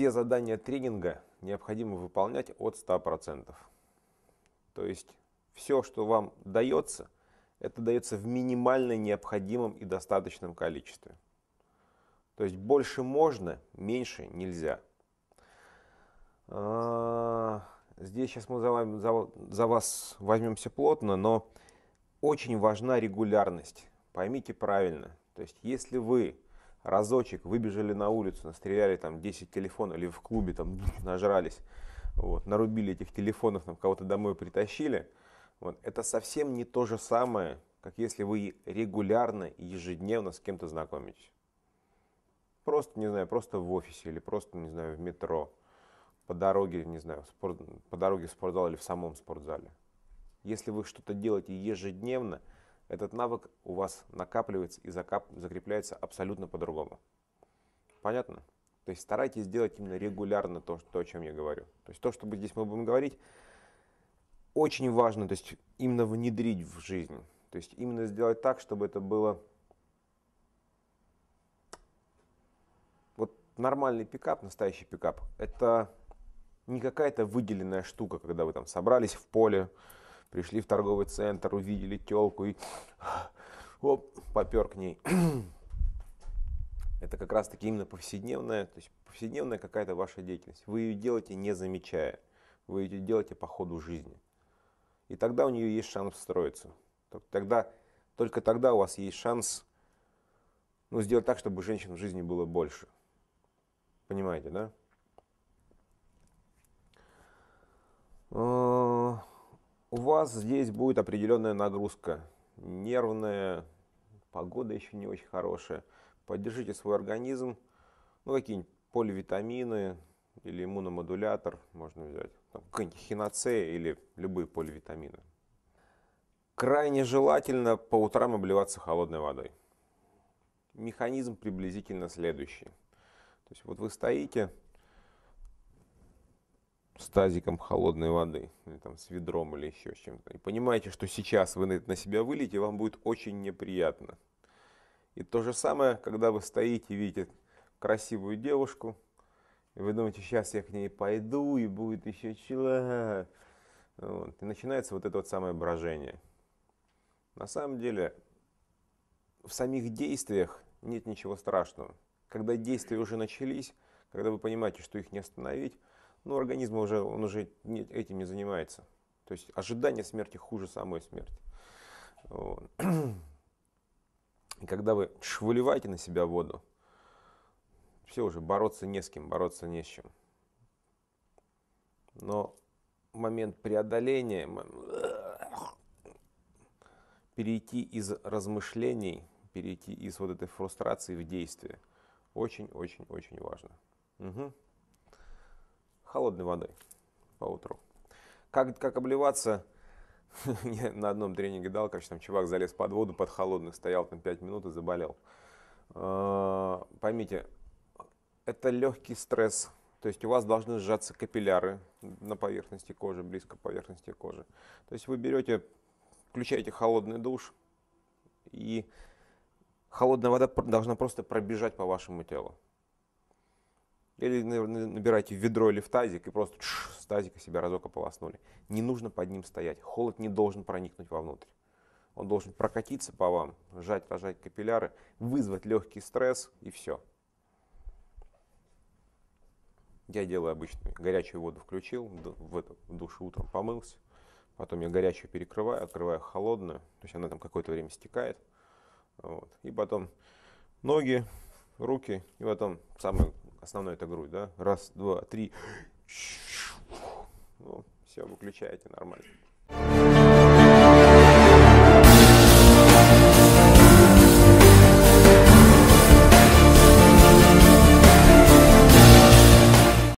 все задания тренинга необходимо выполнять от 100%. То есть все, что вам дается, это дается в минимально необходимом и достаточном количестве. То есть больше можно, меньше нельзя. А, здесь сейчас мы за, вами, за, за вас возьмемся плотно, но очень важна регулярность. Поймите правильно. То есть если вы разочек выбежали на улицу, настреляли там 10 телефонов или в клубе там нажрались, вот, нарубили этих телефонов, там, кого-то домой притащили, вот, это совсем не то же самое, как если вы регулярно ежедневно с кем-то знакомитесь. Просто, не знаю, просто в офисе или просто, не знаю, в метро, по дороге, не знаю, спорт, по дороге в спортзал или в самом спортзале. Если вы что-то делаете ежедневно – этот навык у вас накапливается и закап... закрепляется абсолютно по-другому. Понятно? То есть старайтесь делать именно регулярно то, то, о чем я говорю. То есть то, что здесь мы будем говорить, очень важно, то есть именно внедрить в жизнь. То есть именно сделать так, чтобы это было вот нормальный пикап, настоящий пикап. Это не какая-то выделенная штука, когда вы там собрались в поле, Пришли в торговый центр, увидели телку и оп, попер к ней. Это как раз таки именно повседневная, то есть повседневная какая-то ваша деятельность. Вы ее делаете не замечая, вы ее делаете по ходу жизни. И тогда у нее есть шанс встроиться. Тогда, только тогда у вас есть шанс ну, сделать так, чтобы женщин в жизни было больше. Понимаете, да? у вас здесь будет определенная нагрузка, нервная, погода еще не очень хорошая. Поддержите свой организм, ну какие-нибудь поливитамины или иммуномодулятор можно взять, там, нибудь хиноцея или любые поливитамины. Крайне желательно по утрам обливаться холодной водой. Механизм приблизительно следующий. То есть вот вы стоите, с тазиком холодной воды, или там с ведром, или еще с чем-то. И понимаете, что сейчас вы на себя вылете, вам будет очень неприятно. И то же самое, когда вы стоите, видите красивую девушку, и вы думаете, сейчас я к ней пойду, и будет еще чила. Вот. И начинается вот это вот самое брожение. На самом деле, в самих действиях нет ничего страшного. Когда действия уже начались, когда вы понимаете, что их не остановить, но ну, организм уже, он уже этим не занимается. То есть ожидание смерти хуже самой смерти. Вот. И когда вы выливаете на себя воду, все уже бороться не с кем, бороться не с чем. Но момент преодоления, перейти из размышлений, перейти из вот этой фрустрации в действие, очень-очень-очень важно. Угу холодной водой по утру. Как, как обливаться, я на одном тренинге дал, короче, там чувак залез под воду, под холодную, стоял там 5 минут и заболел. А, поймите, это легкий стресс, то есть у вас должны сжаться капилляры на поверхности кожи, близко к поверхности кожи. То есть вы берете, включаете холодный душ, и холодная вода должна просто пробежать по вашему телу. Или набираете ведро или в тазик и просто чш, с тазика себя разок ополоснули. Не нужно под ним стоять. Холод не должен проникнуть вовнутрь. Он должен прокатиться по вам, сжать, рожать капилляры, вызвать легкий стресс и все. Я делаю обычно горячую воду включил, в, эту, в душе утром помылся, потом я горячую перекрываю, открываю холодную, то есть она там какое-то время стекает. Вот. И потом ноги, руки, и потом самое основной это грудь, да? Раз, два, три. Ну, все, выключаете нормально.